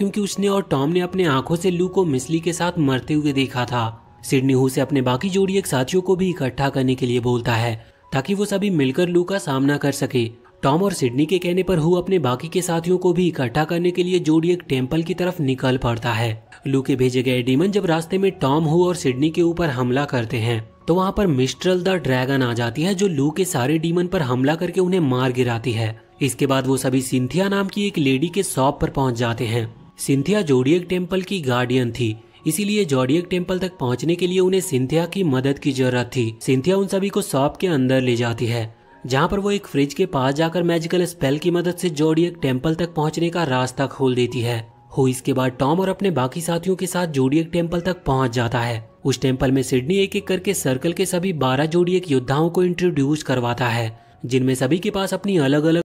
क्योंकि उसने और टॉम ने अपने आंखों से लू को मिसली के साथ मरते हुए देखा था सिडनी हु से अपने बाकी जोड़ी एक साथियों को भी इकट्ठा करने के लिए बोलता है ताकि वो सभी मिलकर लू का सामना कर सके टॉम और सिडनी के कहने पर हु अपने बाकी के साथियों को भी इकट्ठा करने के लिए जोड़ी एक टेम्पल की तरफ निकल पड़ता है लू के भेजे गए डीमन जब रास्ते में टॉम हु और सिडनी के ऊपर हमला करते हैं तो वहाँ पर मिस्ट्रल द ड्रैगन आ जाती है जो लू के सारे डीमन पर हमला करके उन्हें मार गिराती है इसके बाद वो सभी सिंथिया नाम की एक लेडी के शॉप पर पहुंच जाते हैं सिंथिया जोडियक टेम्पल की गार्डियन थी इसीलिए जोडियक टेम्पल तक पहुंचने के लिए उन्हें सिंथिया की मदद की जरूरत थी सिंथिया उन सभी को सॉप के अंदर ले जाती है जहाँ पर वो एक फ्रिज के पास जाकर मैजिकल स्पेल की मदद से जोडियक टेम्पल तक पहुंचने का रास्ता खोल देती है हो इसके बाद टॉम और अपने बाकी साथियों के साथ जोडियक टेम्पल तक पहुंच जाता है उस टेम्पल में सिडनी एक एक करके सर्कल के सभी बारह जोडियक योद्धाओं को इंट्रोड्यूस करवाता है जिनमें सभी के पास अपनी अलग अलग